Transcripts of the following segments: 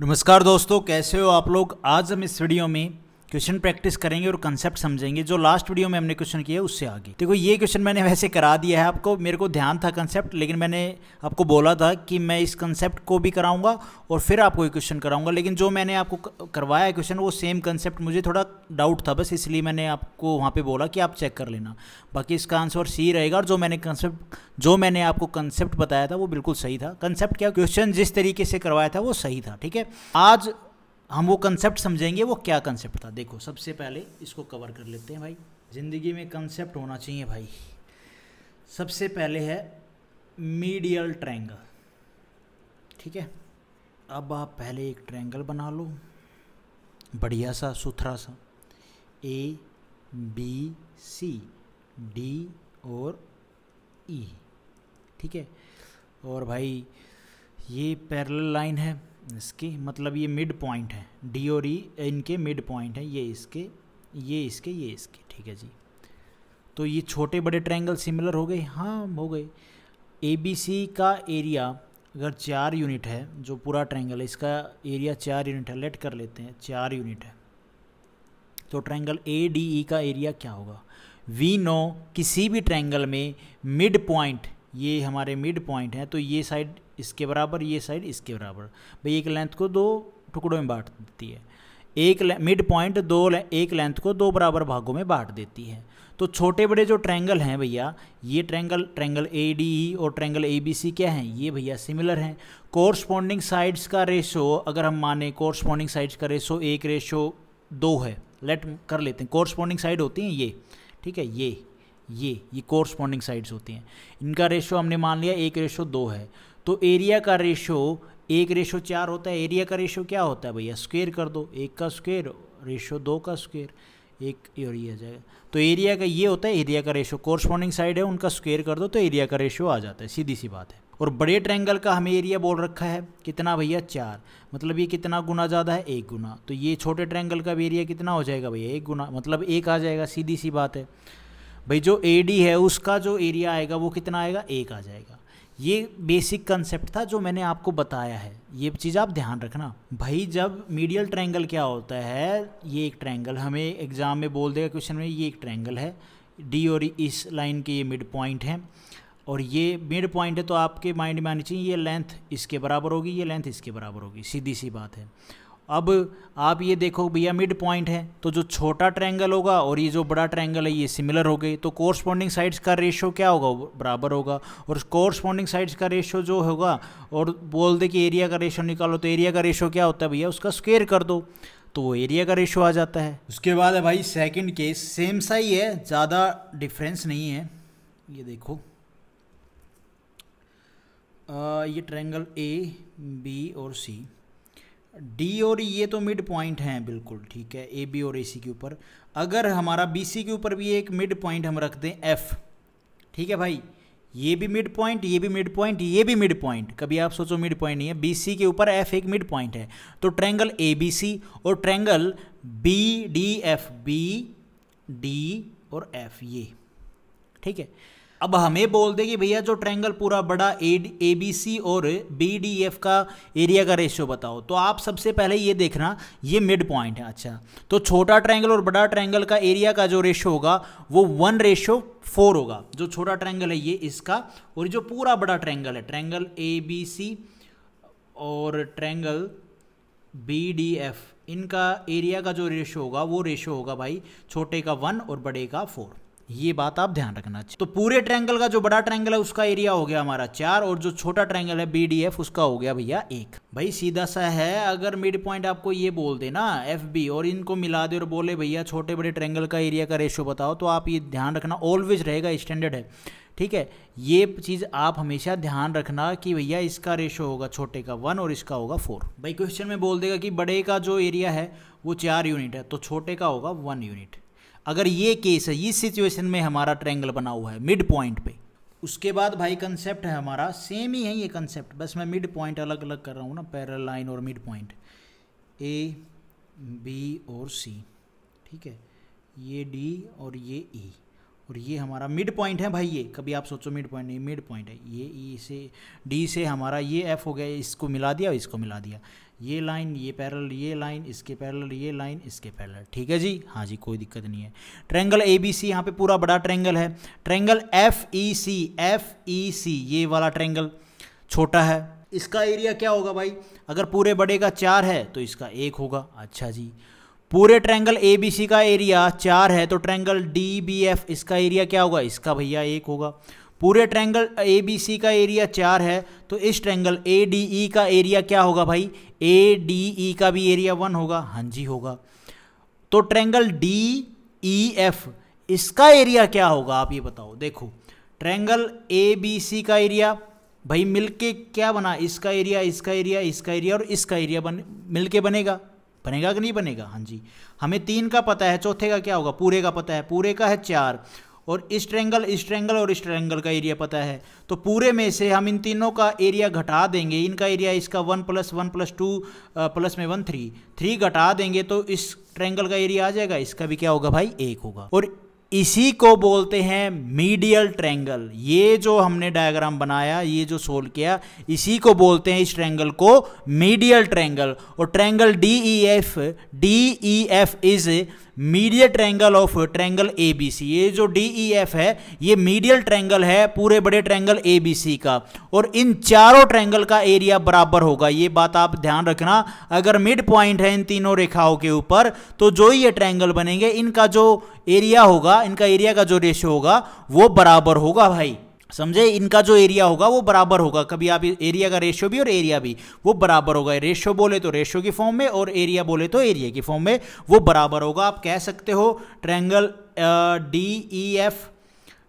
नमस्कार दोस्तों कैसे हो आप लोग आज हम इस वीडियो में क्वेश्चन प्रैक्टिस करेंगे और कंसेप्ट समझेंगे जो लास्ट वीडियो में हमने क्वेश्चन किया उससे आगे देखो ये क्वेश्चन मैंने वैसे करा दिया है आपको मेरे को ध्यान था कंसेप्ट लेकिन मैंने आपको बोला था कि मैं इस कंसेप्ट को भी कराऊंगा और फिर आपको ये क्वेश्चन कराऊंगा लेकिन जो मैंने आपको करवाया क्वेश्चन वो सेम कंसेप्ट मुझे थोड़ा डाउट था बस इसलिए मैंने आपको वहाँ पर बोला कि आप चेक कर लेना बाकी इसका आंसर सी रहेगा और जो मैंने कंसेप्ट जो मैंने आपको कंसेप्ट बताया था वो बिल्कुल सही था कंसेप्ट क्या क्वेश्चन जिस तरीके से करवाया था वो सही था ठीक है आज हम वो कंसेप्ट समझेंगे वो क्या कंसेप्ट था देखो सबसे पहले इसको कवर कर लेते हैं भाई ज़िंदगी में कंसेप्ट होना चाहिए भाई सबसे पहले है मीडियल ट्रैंगल ठीक है अब आप पहले एक ट्रैंगल बना लो बढ़िया सा सुथरा सा ए बी सी डी और ई e, ठीक है और भाई ये पैरेलल लाइन है इसकी मतलब ये मिड पॉइंट है डी और ई e, इनके मिड पॉइंट है ये इसके ये इसके ये इसके ठीक है जी तो ये छोटे बड़े ट्रायंगल सिमिलर हो गए हाँ हो गए ए बी सी का एरिया अगर चार यूनिट है जो पूरा ट्रायंगल है इसका एरिया चार यूनिट है लेट कर लेते हैं चार यूनिट है तो ट्रायंगल ए डी ई का एरिया क्या होगा वी नो किसी भी ट्रायंगल में मिड पॉइंट ये हमारे मिड पॉइंट हैं तो ये साइड इसके बराबर ये साइड इसके बराबर भाई एक लेंथ को दो टुकड़ों में बांट देती है एक मिड पॉइंट दो एक लेंथ को दो बराबर भागों में बांट देती है तो छोटे बड़े जो ट्रैंगल हैं भैया ये triangle triangle A D E और ट्रैंगल ए बी सी क्या हैं ये भैया सिमिलर हैं कोरस्पॉन्डिंग साइड्स का रेशो अगर हम माने कोरस्पॉन्डिंग साइड्स का रेशो एक रेशो दो है लेट कर लेते हैं कोरस्पॉन्डिंग साइड होती हैं ये ठीक है ये ये ये कोरस्पॉन्डिंग साइड्स होती हैं इनका रेशो हमने मान लिया एक रेशो दो है तो एरिया का रेशो एक रेशो चार होता है एरिया का रेशो क्या होता है भैया स्क्वेयर कर दो एक का स्क्वेयर रेशो दो का स्क्वेयर एक और ये आ जाएगा तो एरिया का ये होता है एरिया का रेशो कोरस्पॉन्डिंग साइड है उनका स्क्वेयर कर दो तो एरिया का रेशो आ जाता है सीधी सी बात है और बड़े ट्रैंगल का हमें एरिया बोल रखा है कितना भैया चार मतलब ये कितना गुना ज़्यादा है एक गुना तो ये छोटे ट्रैंगल का भी एरिया कितना हो जाएगा भैया एक गुना मतलब एक आ जाएगा सीधी सी बात है भाई जो ए डी है उसका जो एरिया आएगा वो कितना आएगा एक आ जाएगा ये बेसिक कंसेप्ट था जो मैंने आपको बताया है ये चीज़ आप ध्यान रखना भाई जब मीडियल ट्रायंगल क्या होता है ये एक ट्रायंगल हमें एग्ज़ाम में बोल देगा क्वेश्चन में ये एक ट्रायंगल है डी और इस लाइन के ये मिड पॉइंट हैं और ये मिड पॉइंट है तो आपके माइंड में आनी चाहिए ये लेंथ इसके बराबर होगी ये लेंथ इसके बराबर होगी सीधी सी बात है अब आप ये देखो भैया मिड पॉइंट है तो जो छोटा ट्रायंगल होगा और ये जो बड़ा ट्रायंगल है ये सिमिलर हो गई तो कोरस्पॉन्डिंग साइड्स का रेशो क्या होगा बराबर होगा और कोरस्पॉन्डिंग साइड्स का रेशो जो होगा और बोल दे कि एरिया का रेशो निकालो तो एरिया का रेशो क्या होता है भैया उसका स्क्वेयर कर दो तो वो एरिया का रेशो आ जाता है उसके बाद है भाई सेकेंड केस सेम सा ही है ज़्यादा डिफरेंस नहीं है ये देखो आ, ये ट्रैंगल ए बी और सी डी और ये तो मिड पॉइंट हैं बिल्कुल ठीक है ए बी और ए सी के ऊपर अगर हमारा बी सी के ऊपर भी एक मिड पॉइंट हम रख दें एफ ठीक है भाई ये भी मिड पॉइंट ये भी मिड पॉइंट ये भी मिड पॉइंट कभी आप सोचो मिड पॉइंट नहीं है बी सी के ऊपर एफ एक मिड पॉइंट है तो ट्रैंगल ए बी सी और triangle B D F B D और एफ ये ठीक है अब हमें बोल दे कि भैया जो ट्रायंगल पूरा बड़ा ए ए बी सी और बी डी एफ का एरिया का रेशियो बताओ तो आप सबसे पहले ये देखना ये मिड पॉइंट है अच्छा तो छोटा ट्रायंगल और बड़ा ट्रायंगल का एरिया का जो रेशियो होगा वो वन रेशियो फोर होगा जो छोटा ट्रायंगल है ये इसका और जो पूरा बड़ा ट्रायंगल है ट्रैंगल ए बी सी और ट्रैंगल बी डी एफ इनका एरिया का जो रेशो होगा वो रेशो होगा भाई छोटे का वन और बड़े का फोर ये बात आप ध्यान रखना चाहिए तो पूरे ट्रैंगल का जो बड़ा ट्रैंगल है उसका एरिया हो गया हमारा चार और जो छोटा ट्रैंगल है बी डी एफ उसका हो गया भैया एक भाई सीधा सा है अगर मिड पॉइंट आपको ये बोल देना एफ बी और इनको मिला दे और बोले भैया छोटे बड़े ट्रैंगल का एरिया का रेशियो बताओ तो आप ये ध्यान रखना ऑलवेज रहेगा स्टैंडर्ड है ठीक है ये चीज़ आप हमेशा ध्यान रखना कि भैया इसका रेशो होगा छोटे का वन और इसका होगा फोर भाई क्वेश्चन में बोल देगा कि बड़े का जो एरिया है वो चार यूनिट है तो छोटे का होगा वन यूनिट अगर ये केस है इस सिचुएशन में हमारा ट्रैंगल बना हुआ है मिड पॉइंट पे उसके बाद भाई कंसेप्ट है हमारा सेम ही है ये कंसेप्ट बस मैं मिड पॉइंट अलग अलग कर रहा हूँ ना पैरल लाइन और मिड पॉइंट ए बी और सी ठीक है ये डी और ये ई e. और ये हमारा मिड पॉइंट है भाई ये कभी आप सोचो मिड पॉइंट नहीं मिड पॉइंट है ये ई e से डी से हमारा ये एफ हो गया इसको मिला दिया और इसको मिला दिया ये लाइन ये पैरल ये लाइन इसके पैरल ये लाइन इसके पैरल ठीक है जी हाँ जी कोई दिक्कत नहीं है ट्रेंगल ए बी सी यहाँ पे पूरा बड़ा ट्रेंगल है triangle F E e C F E e C ये वाला ट्रेंगल छोटा है इसका एरिया क्या होगा भाई अगर पूरे बड़े का चार है तो इसका एक होगा अच्छा जी पूरे ट्रेंगल ए बी सी का एरिया चार है तो ट्रेंगल डी बी एफ इसका एरिया क्या होगा इसका भैया एक होगा पूरे ट्रैंगल ए बी सी का एरिया चार है तो इस ट्रैंगल ए डी ई का एरिया क्या होगा भाई ए डी ई का भी एरिया वन होगा हाँ जी होगा तो ट्रैंगल डी ई एफ इसका एरिया क्या होगा आप ये बताओ देखो ट्रैंगल ए बी सी का एरिया भाई मिलके क्या बना इसका एरिया इसका एरिया इसका एरिया और इसका एरिया बन मिलके बनेगा बनेगा कि नहीं बनेगा हाँ जी हमें तीन का पता है चौथे का क्या होगा पूरे का पता है पूरे का है चार और ईस्ट एंगल ईस्ट एंगल और ईस्ट एंगल का एरिया पता है तो पूरे में से हम इन तीनों का एरिया घटा देंगे इनका एरिया इसका one plus one plus two plus में वन थ्री थ्री घटा देंगे तो इस ट्रेंगल का एरिया आ जाएगा इसका भी क्या होगा भाई एक होगा और इसी को बोलते हैं मीडियल ट्रैंगल ये जो हमने डायग्राम बनाया ये जो सोल्व किया इसी को बोलते हैं इस ट्रैंगल को मीडियल ट्रैंगल और triangle D E F D E F is medial triangle of triangle A B C ये जो डी ई एफ है ये मीडियल ट्रैंगल है पूरे बड़े ट्रैंगल ए बी सी का और इन चारों ट्रैंगल का एरिया बराबर होगा ये बात आप ध्यान रखना अगर मिड पॉइंट है इन तीनों रेखाओं के ऊपर तो जो ये ट्रैंगल बनेंगे इनका जो एरिया होगा इनका एरिया का जो रेशियो होगा वो बराबर होगा भाई समझे इनका जो एरिया होगा वो बराबर होगा कभी आप एरिया का रेशियो भी और एरिया भी वो बराबर होगा रेशियो बोले तो रेशियो की फॉर्म में और एरिया बोले तो एरिया की फॉर्म में वो बराबर होगा आप कह सकते हो ट्रैंगल डी ई एफ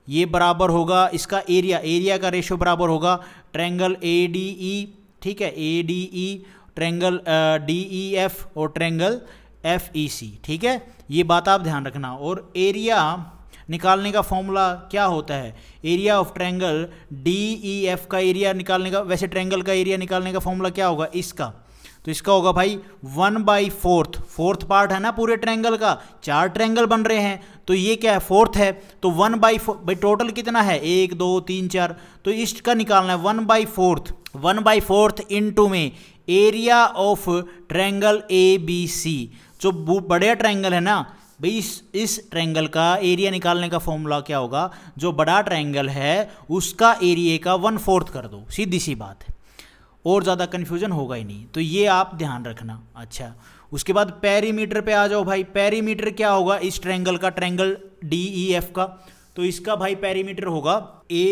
ये बराबर होगा इसका एरिया एरिया का रेशियो बराबर होगा ट्रैंगल ए डी ई ठीक है A D E triangle D E F और ट्रैंगल एफ ई सी ठीक है ये बात आप ध्यान रखना और एरिया निकालने का फॉर्मूला क्या होता है area of triangle D E F का एरिया निकालने का वैसे ट्रैंगल का एरिया निकालने का फॉर्मूला क्या होगा इसका तो इसका होगा भाई one by fourth fourth part है ना पूरे ट्रैंगल का चार ट्रैंगल बन रहे हैं तो ये क्या है फोर्थ है तो वन बाई भाई टोटल कितना है एक दो तीन चार तो इसका निकालना है one by fourth one by fourth into में area of triangle A B C जो बढ़िया ट्रैंगल है ना भाई इस इस ट्रैंगल का एरिया निकालने का फॉर्मूला क्या होगा जो बड़ा ट्रैंगल है उसका एरिए का वन फोर्थ कर दो सीधी सी बात है और ज़्यादा कन्फ्यूजन होगा ही नहीं तो ये आप ध्यान रखना अच्छा उसके बाद पैरीमीटर पे आ जाओ भाई पैरीमीटर क्या होगा इस ट्रैंगल का ट्रैंगल डी ई एफ का तो इसका भाई पैरीमीटर होगा A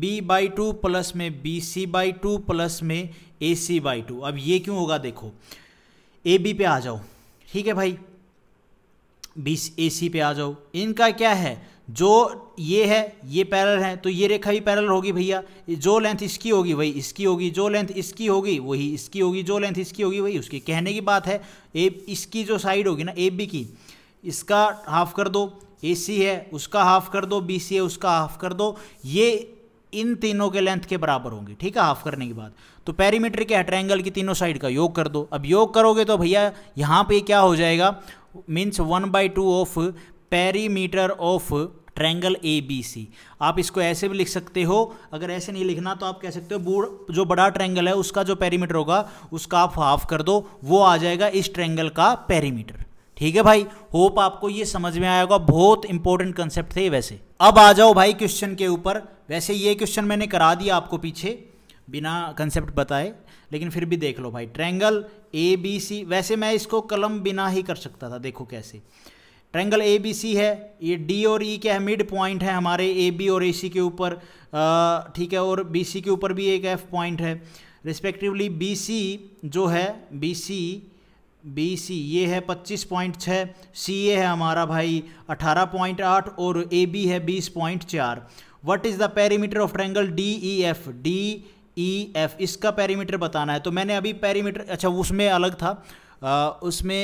B by two plus में B C by two plus में ए सी बाई टू अब ये क्यों होगा देखो ए बी पे आ जाओ ठीक है भाई बीस ए सी पे आ जाओ इनका क्या है जो ये है ये पैरल है तो ये रेखा भी पैरल होगी भैया जो लेंथ इसकी होगी वही इसकी होगी जो लेंथ इसकी होगी वही इसकी होगी जो लेंथ इसकी होगी वही उसकी कहने की बात है ए इसकी जो साइड होगी ना ए बी की इसका हाफ कर दो ए सी है उसका हाफ कर दो बी सी है उसका हाफ कर दो ये इन तीनों के लेंथ के बराबर होंगे ठीक है हाफ करने के बाद तो पेरीमीटर के हट एंगल की तीनों साइड का योग कर दो अब योग करोगे तो भैया यहाँ पे क्या हो जाएगा means one by two of perimeter of triangle A B C आप इसको ऐसे भी लिख सकते हो अगर ऐसे नहीं लिखना तो आप कह सकते हो बूढ़ जो बड़ा ट्रैंगल है उसका जो पेरीमीटर होगा उसका आप हाफ कर दो वो आ जाएगा इस ट्रैंगल का पेरीमीटर ठीक है भाई होप आपको ये समझ में आएगा बहुत इंपॉर्टेंट कंसेप्ट थे वैसे अब आ जाओ भाई क्वेश्चन के ऊपर वैसे ये क्वेश्चन मैंने करा दिया आपको पीछे बिना कंसेप्ट बताए लेकिन फिर भी देख लो भाई ट्रैंगल ए बी सी वैसे मैं इसको कलम बिना ही कर सकता था देखो कैसे ट्रैंगल ए बी सी है ये डी और ई e क्या है मिड पॉइंट है हमारे ए बी और ए सी के ऊपर ठीक है और बी सी के ऊपर भी एक एफ पॉइंट है रिस्पेक्टिवली बी सी जो है बी सी बी सी ये है पच्चीस पॉइंट छः सी ए है हमारा भाई अठारह पॉइंट आठ और ए बी है बीस पॉइंट चार what is the perimeter of triangle D E F D E F इसका पेरीमीटर बताना है तो मैंने अभी पेरीमीटर अच्छा उसमें अलग था आ, उसमें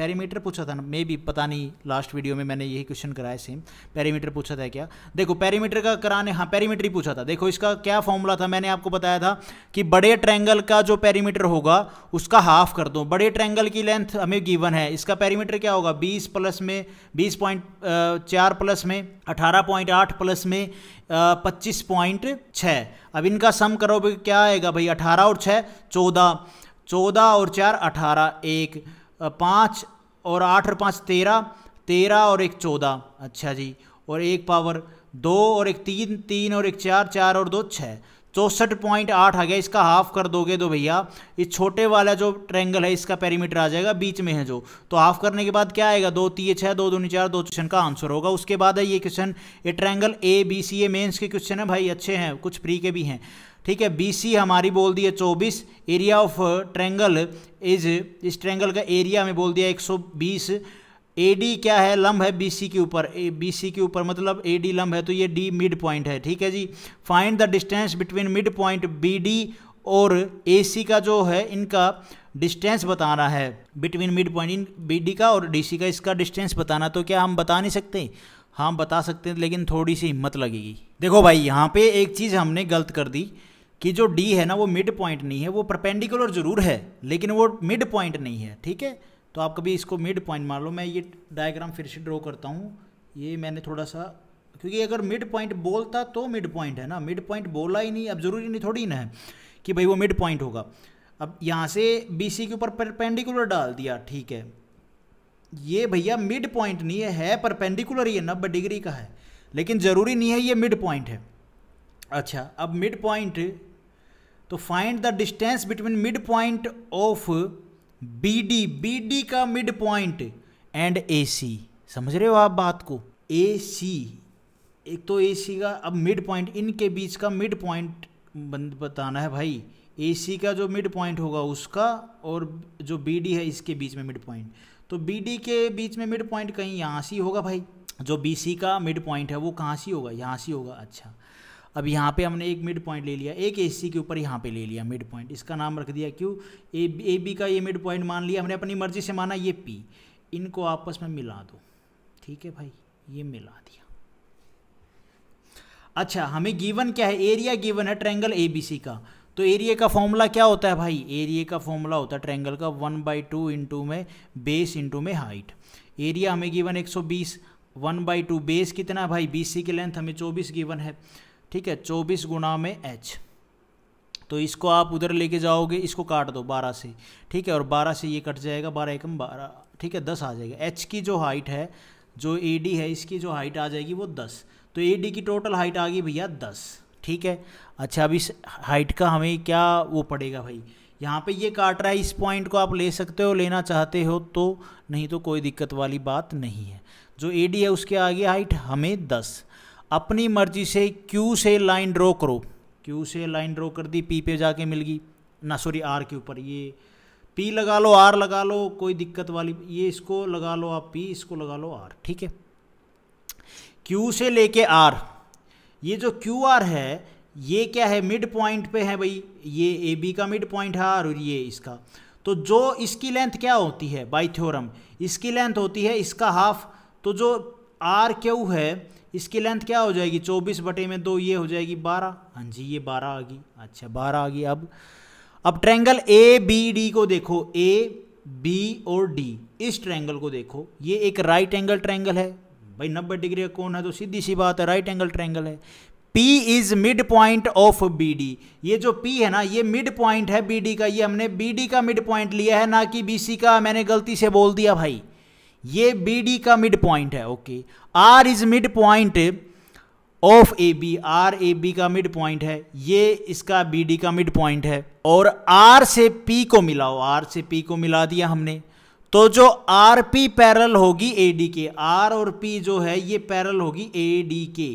पैरीमीटर पूछा था ना मे भी पता नहीं लास्ट वीडियो में मैंने यही क्वेश्चन कराया सेम पैरीमीटर पूछा था क्या देखो पैरीमीटर का कराने हाँ पैरीमीटर ही पूछा था देखो इसका क्या फॉर्मूला था मैंने आपको बताया था कि बड़े ट्रैंगल का जो पैरीमीटर होगा उसका हाफ कर दो बड़े ट्रैंगल की लेंथ हमें गिवन है इसका पैरीमीटर क्या होगा बीस प्लस में बीस पॉइंट चार प्लस में अठारह पॉइंट आठ प्लस में पच्चीस पॉइंट छः अब इनका सम करो क्या आएगा भाई अठारह और छः चौदह चौदह और चार अठारह एक पाँच और आठ और पाँच तेरह तेरह और एक चौदह अच्छा जी और एक पावर दो और एक तीन तीन और एक चार चार और दो छः चौंसठ पॉइंट आठ आ गया इसका हाफ कर दोगे तो भैया इस छोटे वाला जो ट्रेंगल है इसका पेरीमीटर आ जाएगा बीच में है जो तो हाफ करने के बाद क्या आएगा दो तीन छः दो दूनी चार दो क्वेश्चन का आंसर होगा उसके बाद है ये क्वेश्चन ये ट्रेंगल ए बी सी ए मेन्स के क्वेश्चन है भाई अच्छे हैं कुछ प्री के भी हैं ठीक है सी हमारी बोल दी है चौबीस एरिया ऑफ ट्रेंगल इज इस ट्रेंगल का एरिया में बोल दिया एक सौ बीस ए डी क्या है लम्ब है बी सी के ऊपर बी सी के ऊपर मतलब ए डी लम्ब है तो ये डी मिड पॉइंट है ठीक है जी find the distance between mid point B D और ए सी का जो है इनका डिस्टेंस बताना है between mid point in B D का और डी सी का इसका डिस्टेंस बताना तो क्या हम बता नहीं सकते हाँ बता सकते हैं लेकिन थोड़ी सी हिम्मत लगेगी देखो भाई यहाँ पे एक चीज़ हमने गलत कर दी कि जो डी है ना वो मिड पॉइंट नहीं है वो परपेंडिकुलर जरूर है लेकिन वो मिड पॉइंट नहीं है ठीक है तो आप कभी इसको मिड पॉइंट मान लो मैं ये डायग्राम फिर से ड्रॉ करता हूँ ये मैंने थोड़ा सा क्योंकि अगर मिड पॉइंट बोलता तो मिड पॉइंट है ना मिड पॉइंट बोला ही नहीं अब ज़रूरी नहीं थोड़ी ना है कि भाई वो मिड पॉइंट होगा अब यहाँ से बी सी के ऊपर परपेंडिकुलर डाल दिया ठीक है ये भैया मिड पॉइंट नहीं है, है परपेंडिकुलर है नब्बे डिग्री का है लेकिन ज़रूरी नहीं है ये मिड पॉइंट है अच्छा अब मिड पॉइंट तो find the distance between mid point of B D B D का mid point and A C समझ रहे हो आप बात को ए सी एक तो ए सी का अब मिड पॉइंट इनके बीच का मिड पॉइंट बताना है भाई ए सी का जो मिड पॉइंट होगा उसका और जो बी डी है इसके बीच में मिड पॉइंट तो बी डी के बीच में मिड पॉइंट कहीं यहाँ से होगा भाई जो बी सी का मिड पॉइंट है वो कहाँ से होगा यहाँ से होगा अच्छा अब यहाँ पे हमने एक मिड पॉइंट ले लिया एक ए के ऊपर यहाँ पे ले लिया मिड पॉइंट इसका नाम रख दिया क्यों ए ए बी का ये मिड पॉइंट मान लिया हमने अपनी मर्जी से माना ये पी इनको आपस में मिला दो ठीक है भाई ये मिला दिया अच्छा हमें गिवन क्या है एरिया गिवन है ट्रैंगल ए बी सी का तो एरिया का फॉर्मूला क्या होता है भाई एरिया का फॉर्मूला होता है ट्रैंगल का वन बाई टू इंटू में बेस इंटू में हाइट एरिया हमें given 120 one by two base कितना है भाई बी सी की लेंथ हमें 24 गिवन है ठीक है चौबीस गुना में एच तो इसको आप उधर लेके जाओगे इसको काट दो बारह से ठीक है और बारह से ये कट जाएगा बारह एकम बारह ठीक है दस आ जाएगा एच की जो हाइट है जो ए डी है इसकी जो हाइट आ जाएगी वो दस तो ए डी की टोटल हाइट आ गई भैया दस ठीक है अच्छा अब इस हाइट का हमें क्या वो पड़ेगा भाई यहाँ पे ये काट रहा है इस पॉइंट को आप ले सकते हो लेना चाहते हो तो नहीं तो कोई दिक्कत वाली बात नहीं है जो ए डी है उसके आगे हाइट हमें दस अपनी मर्जी से क्यू से लाइन ड्रॉ करो क्यू से लाइन ड्रॉ कर दी पी पे जाके मिल गई ना सॉरी आर के ऊपर ये पी लगा लो आर लगा लो कोई दिक्कत वाली ये इसको लगा लो आप पी इसको लगा लो आर ठीक है क्यू से लेके आर ये जो क्यू आर है ये क्या है मिड पॉइंट पे है भाई ये ए बी का मिड पॉइंट है और ये इसका तो जो इसकी लेंथ क्या होती है बाई थ्योरम इसकी लेंथ होती है इसका हाफ तो जो आर क्यू है इसकी लेंथ क्या हो जाएगी चौबीस बटे में दो ये हो जाएगी बारह हाँ जी ये बारह आ गई अच्छा बारह आ गई अब अब ट्रैंगल ए बी डी को देखो ए बी और डी इस ट्रैंगल को देखो ये एक राइट एंगल ट्रैंगल है भाई नब्बे डिग्री का कोण है तो सीधी सी बात है राइट एंगल ट्रैंगल है P is mid point of B D ये जो पी है ना ये मिड पॉइंट है बी डी का ये हमने बी डी का मिड पॉइंट लिया है ना कि बी सी का मैंने गलती से बोल दिया भाई ये बी डी का मिड पॉइंट है okay R is mid point of A B R A B का मिड पॉइंट है ये इसका बी डी का मिड पॉइंट है और आर से पी को मिलाओ आर से पी को मिला दिया हमने तो जो आर पी पैरल होगी ए डी के आर और पी जो है ये पैरल होगी ए डी के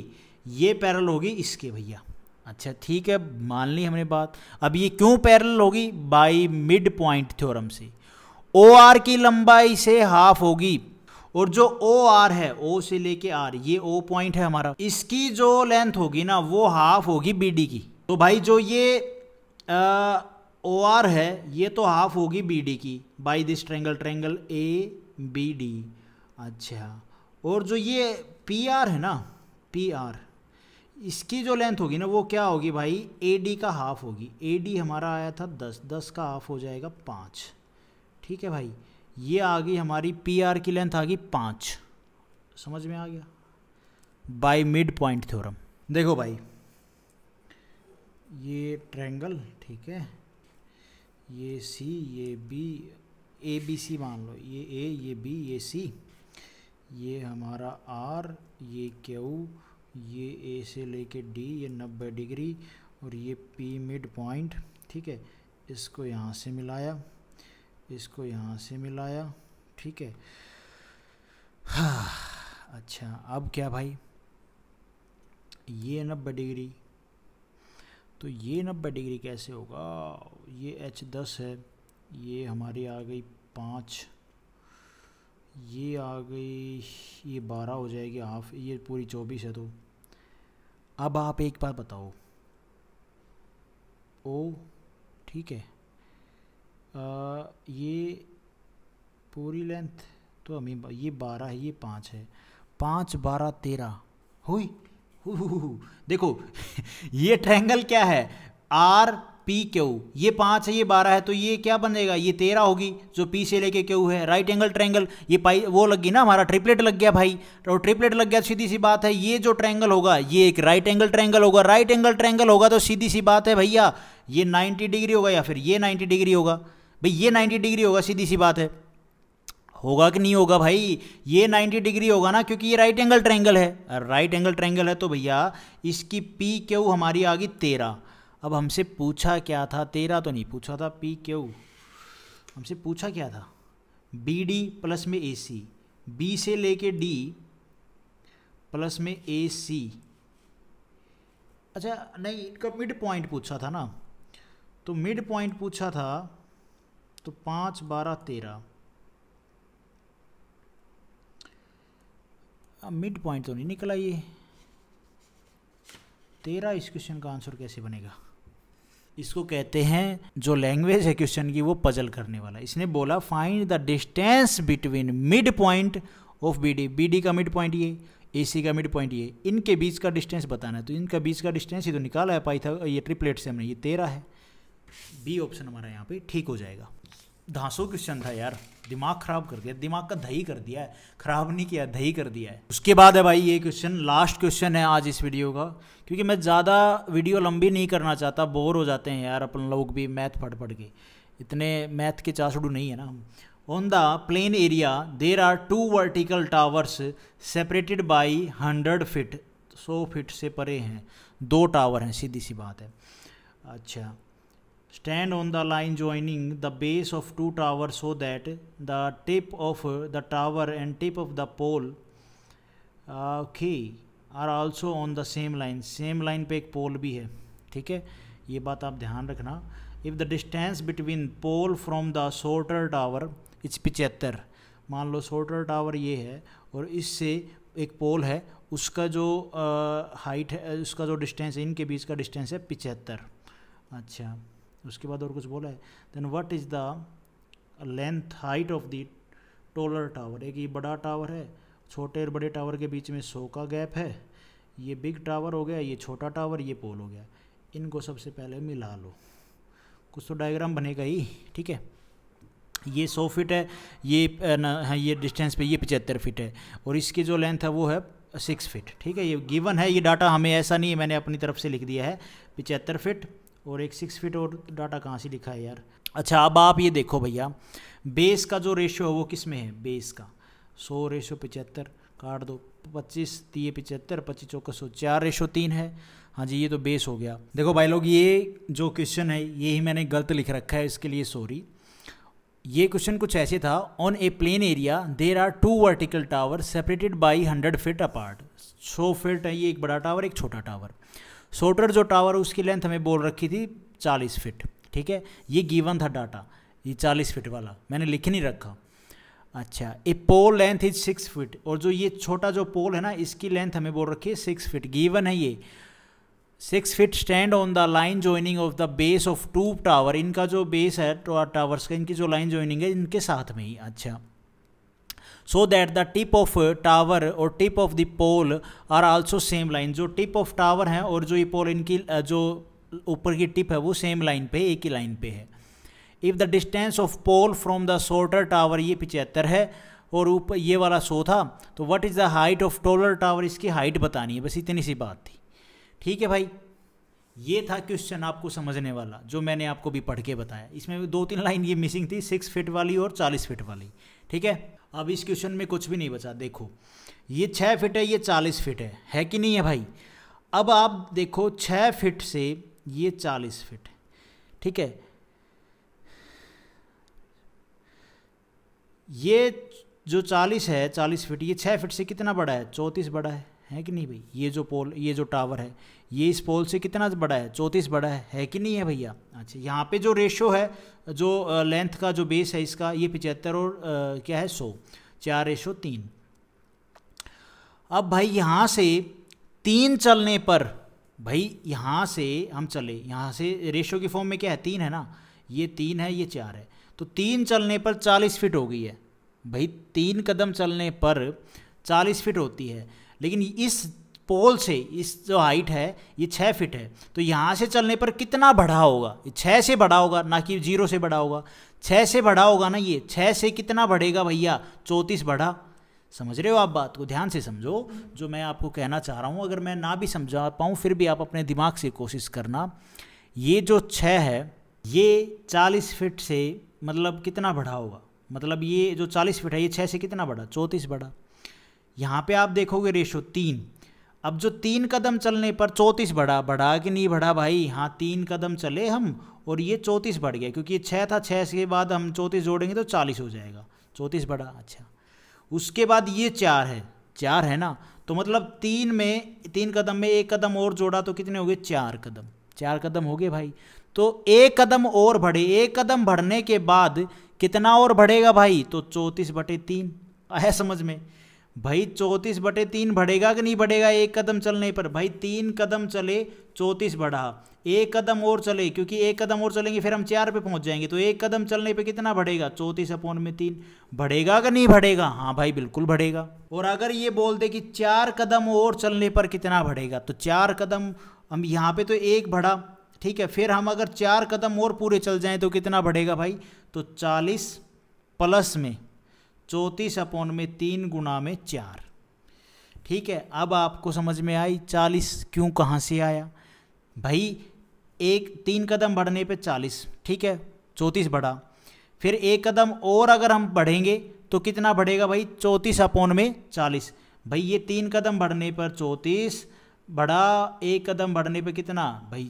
ये पैरल होगी इसके भैया अच्छा ठीक है मान ली हमने बात अब ये क्यों पैरल होगी बाई मिड पॉइंट थ्योरम से ओ आर की लंबाई से हाफ होगी और जो ओ आर है ओ से लेके आर ये ओ पॉइंट है हमारा इसकी जो लेंथ होगी ना वो हाफ होगी बी डी की तो भाई जो ये ओ आर है ये तो हाफ होगी बी डी की by this triangle triangle A B D अच्छा और जो ये पी आर है ना पी आर इसकी जो लेंथ होगी ना वो क्या होगी भाई ए डी का हाफ होगी ए डी हमारा आया था दस दस का हाफ हो जाएगा पाँच ठीक है भाई ये आ गई हमारी पी आर की लेंथ आ गई पाँच समझ में आ गया बाई मिड पॉइंट थ्योरम देखो भाई ये ट्रैंगल ठीक है ये सी ये बी ए बी सी मान लो ये ए ये बी ये सी ये हमारा आर ये क्यू ये ए से लेके डी ये नब्बे डिग्री और ये पी मिड पॉइंट ठीक है इसको यहाँ से मिलाया इसको यहाँ से मिलाया ठीक है हाँ अच्छा अब क्या भाई ये नब्बे डिग्री तो ये नब्बे डिग्री कैसे होगा ये एच दस है ये हमारी आ गई पाँच ये आ गई ये बारह हो जाएगी हाफ ये पूरी चौबीस है तो अब आप एक बात बताओ ओ ठीक है ये पूरी लेंथ तो हमें ये बारह है ये पाँच है पाँच बारह तेरह हुई देखो ये ट्रैंगल क्या है आर पी क्यू ये पाँच है ये बारह है तो ये क्या बनेगा ये तेरह होगी जो पी से लेके क्यू है राइट एंगल ट्रैंगल ये पाई वो लग गई ना हमारा ट्रिपलेट लग गया भाई और ट्रिपलेट लग गया सीधी सी बात है ये जो ट्रैंगल होगा ये एक राइट एंगल ट्रैंगल होगा राइट एंगल ट्रैंगल होगा तो सीधी सी बात है भैया ये नाइन्टी डिग्री होगा या फिर ये नाइन्टी डिग्री होगा भाई ये नाइन्टी डिग्री होगा सीधी सी बात है होगा कि नहीं होगा भाई ये 90 डिग्री होगा ना क्योंकि ये राइट एंगल ट्रायंगल है राइट एंगल ट्रायंगल है तो भैया इसकी पी क्यू हमारी आ गई तेरह अब हमसे पूछा क्या था तेरह तो नहीं पूछा था पी क्यू हमसे पूछा क्या था बी डी प्लस में ए सी बी से लेके डी प्लस में ए सी अच्छा नहीं इनका मिड पॉइंट पूछा था ना तो मिड पॉइंट पूछा था तो पाँच बारह तेरह मिड पॉइंट तो नहीं निकला ये तेरह इस क्वेश्चन का आंसर कैसे बनेगा इसको कहते हैं जो लैंग्वेज है क्वेश्चन की वो पजल करने वाला इसने बोला find the distance between mid point of B D B D का मिड पॉइंट ये ए सी का मिड पॉइंट ये इनके बीच का डिस्टेंस बताना है तो इनका बीच का डिस्टेंस ही तो निकाला है पाई था ये ट्रिपलेट से हमने ये तेरह है बी ऑप्शन हमारा यहाँ पे ठीक हो जाएगा धांसो क्वेश्चन था यार दिमाग खराब कर दिया दिमाग का दही कर दिया है खराब नहीं किया दही कर दिया है उसके बाद है भाई ये क्वेश्चन लास्ट क्वेश्चन है आज इस वीडियो का क्योंकि मैं ज़्यादा वीडियो लंबी नहीं करना चाहता बोर हो जाते हैं यार अपन लोग भी मैथ पढ़ पढ़ के इतने मैथ के चासड़ू नहीं है ना हम on the plane area there are two vertical towers separated by hundred feet सौ फिट से परे हैं दो टावर हैं सीधी सी बात है अच्छा Stand on the line joining the base of two towers so that the tip of the tower and tip of the pole okay are also on the same line same line पे एक पोल भी है ठीक है ये बात आप ध्यान रखना if the distance between pole from the shorter tower is पिचहत्तर मान लो सोर्टर टावर ये है और इससे एक पोल है उसका जो हाइट uh, है उसका जो डिस्टेंस है इनके बीच का डिस्टेंस है पिचहत्तर अच्छा उसके बाद और कुछ बोला है then what is the length height of the taller tower एक ये बड़ा टावर है छोटे और बड़े टावर के बीच में सौ का गैप है ये बिग टावर हो गया ये छोटा टावर ये पोल हो गया इनको सबसे पहले मिला लो कुछ तो डायग्राम बनेगा ही ठीक है ये सौ फिट है ये न, हाँ, ये डिस्टेंस पे ये पचहत्तर फिट है और इसकी जो लेंथ है वो है सिक्स फिट ठीक है ये गिवन है ये डाटा हमें ऐसा नहीं है मैंने अपनी तरफ से लिख दिया है पचहत्तर फिट और एक सिक्स फीट और डाटा कहाँ से लिखा है यार अच्छा अब आप ये देखो भैया बेस का जो रेशियो है वो किस में है बेस का सौ रेशो पचहत्तर काट दो पच्चीस तीय पचहत्तर पच्चीस चौका सौ चार रेशो तीन है हाँ जी ये तो बेस हो गया देखो भाई लोग ये जो क्वेश्चन है ये ही मैंने गलत लिख रखा है इसके लिए सॉरी ये क्वेश्चन कुछ ऐसे था on a plane area there are two vertical tower separated by hundred feet apart सौ फिट है ये एक बड़ा टावर एक छोटा टावर शोटर जो टावर उसकी लेंथ हमें बोल रखी थी चालीस फिट ठीक है ये गिवन था डाटा ये चालीस फिट वाला मैंने लिख नहीं रखा अच्छा a pole length is six feet और जो ये छोटा जो पोल है ना इसकी लेंथ हमें बोल रखी है सिक्स फिट गिवन है ये six feet stand on the line joining of the base of two tower इनका जो बेस है टावर्स तो का इनकी जो लाइन ज्वाइनिंग है इनके साथ में ही अच्छा so that the tip of tower और tip of the pole are also same line जो टिप ऑफ टावर हैं और जो ये पोल इनकी जो ऊपर की टिप है वो सेम लाइन पे एक ही लाइन पे है if the distance of pole from the shorter tower ये पिचहत्तर है और ऊपर ये वाला सो था तो what is the height of taller tower इसकी हाइट बतानी है बस इतनी सी बात थी ठीक है भाई ये था क्वेश्चन आपको समझने वाला जो मैंने आपको भी पढ़ के बताया इसमें दो तीन लाइन ये मिसिंग थी सिक्स फिट वाली और चालीस फिट वाली ठीक है अब इस क्वेश्चन में कुछ भी नहीं बचा देखो ये छः फिट है ये चालीस फिट है है कि नहीं है भाई अब आप देखो छः फिट से ये चालीस फिट ठीक है ये जो चालीस है चालीस फिट ये छः फिट से कितना बड़ा है चौंतीस बड़ा है है कि नहीं भाई ये जो पोल ये जो टावर है ये इस पोल से कितना बड़ा है चौंतीस बड़ा है है कि नहीं है भैया अच्छा यहाँ पे जो रेशो है जो लेंथ का जो बेस है इसका ये पिचहत्तर और आ, क्या है सौ चार रेशो तीन अब भाई यहाँ से तीन चलने पर भाई यहाँ से हम चले यहाँ से रेशो की फॉर्म में क्या है तीन है ना ये तीन है ये चार है तो तीन चलने पर चालीस फिट हो गई है भाई तीन कदम चलने पर चालीस फिट होती है लेकिन इस पोल से इस जो हाइट है ये छः फिट है तो यहाँ से चलने पर कितना बढ़ा होगा ये छः से बढ़ा होगा ना कि जीरो से बढ़ा होगा छः से बढ़ा होगा ना ये छः से कितना बढ़ेगा भैया चौंतीस बढ़ा समझ रहे हो आप बात को ध्यान से समझो जो मैं आपको कहना चाह रहा हूँ अगर मैं ना भी समझा पाऊँ फिर भी आप अपने दिमाग से कोशिश करना ये जो छः है ये चालीस फिट से मतलब कितना बढ़ा होगा मतलब ये जो चालीस फिट है ये छः से कितना बढ़ा चौंतीस बढ़ा यहाँ पे आप देखोगे रेशो तीन अब जो तीन कदम चलने पर चौंतीस बढ़ा बढ़ा कि नहीं बढ़ा भाई हाँ तीन कदम चले हम और ये चौंतीस बढ़ गया क्योंकि ये छः था छः के बाद हम चौंतीस जोड़ेंगे तो चालीस हो जाएगा चौंतीस बढ़ा अच्छा उसके बाद ये चार है चार है ना तो मतलब तीन में तीन कदम में एक कदम और जोड़ा तो कितने हो गए चार कदम चार कदम हो गए भाई तो एक कदम और बढ़े एक कदम बढ़ने के बाद कितना और बढ़ेगा भाई तो चौंतीस बटे तीन है समझ में भाई चौंतीस बटे तीन बढ़ेगा कि नहीं बढ़ेगा एक कदम चलने पर भाई तीन कदम चले चौंतीस बढ़ा एक कदम और चले क्योंकि एक कदम और चलेंगे फिर हम चार पे पहुंच जाएंगे तो एक कदम चलने पे कितना बढ़ेगा चौंतीस अपोन में तीन बढ़ेगा कि नहीं बढ़ेगा हाँ भाई बिल्कुल बढ़ेगा और अगर ये बोल दे कि चार कदम और चलने पर कितना बढ़ेगा तो चार कदम हम यहाँ पर तो एक बढ़ा ठीक है फिर हम अगर चार कदम और पूरे चल जाएँ तो कितना बढ़ेगा भाई तो चालीस प्लस में चौंतीस अपॉन में तीन गुना में चार ठीक है अब आपको समझ में आई चालीस क्यों कहाँ से आया भाई एक तीन कदम बढ़ने पे चालीस ठीक है चौंतीस बढ़ा फिर एक कदम और अगर हम बढ़ेंगे तो कितना बढ़ेगा भाई चौंतीस अपॉन में चालीस भाई ये तीन कदम बढ़ने पर चौंतीस बढ़ा एक कदम बढ़ने पर कितना भाई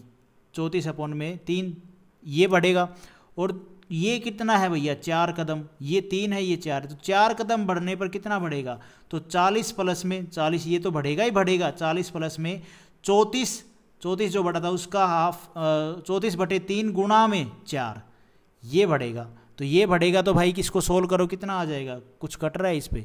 चौंतीस अपॉन में तीन ये बढ़ेगा और ये कितना है भैया चार कदम ये तीन है ये चार तो चार कदम बढ़ने पर कितना बढ़ेगा तो चालीस प्लस में चालीस ये तो बढ़ेगा ही बढ़ेगा चालीस प्लस में चौंतीस चौंतीस जो बढ़ा था उसका हाफ चौंतीस बटे तीन गुणा में चार ये बढ़ेगा तो ये बढ़ेगा तो भाई किसको सोल्व करो कितना आ जाएगा कुछ कट रहा है इस पर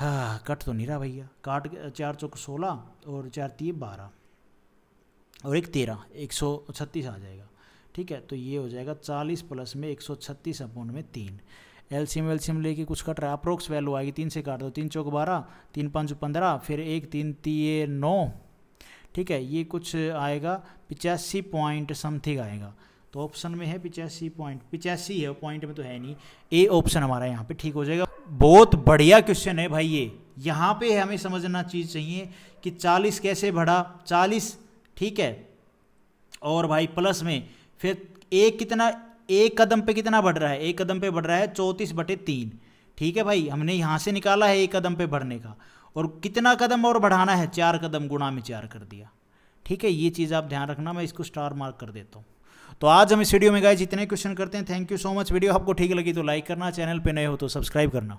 हाँ कट तो नहीं रहा भैया काट चार चौक सोलह और चार तीन बारह और एक तेरह एक सौ छत्तीस आ जाएगा ठीक है तो ये हो जाएगा चालीस प्लस में एक सौ छत्तीस में तीन एलसीएम एलसीएम लेके कुछ कट रहा है अप्रोक्स वैल्यू आएगी तीन से काट दो तीन चौक बारह तीन पाँच पंद्रह फिर एक तीन तीये नौ ठीक है ये कुछ आएगा पिचासी पॉइंट समथिंग आएगा तो ऑप्शन में है पिचासी पॉइंट पिचासी है पॉइंट में तो है नहीं ए ऑप्शन हमारा यहाँ पे ठीक हो जाएगा बहुत बढ़िया क्वेश्चन है भाई ये यहाँ पे हमें समझना चीज़ चाहिए कि 40 कैसे बढ़ा 40 ठीक है और भाई प्लस में फिर एक कितना एक कदम पे कितना बढ़ रहा है एक कदम पे बढ़ रहा है चौंतीस बटे तीन ठीक है भाई हमने यहाँ से निकाला है एक कदम पे बढ़ने का और कितना कदम और बढ़ाना है चार कदम गुणा में चार कर दिया ठीक है ये चीज़ आप ध्यान रखना मैं इसको स्टार मार्क कर देता हूँ तो आज हम इस वीडियो में गए जितने क्वेश्चन करते हैं thank you so much video आपको ठीक लगी तो लाइक करना चैनल पर नए हो तो सब्सक्राइब करना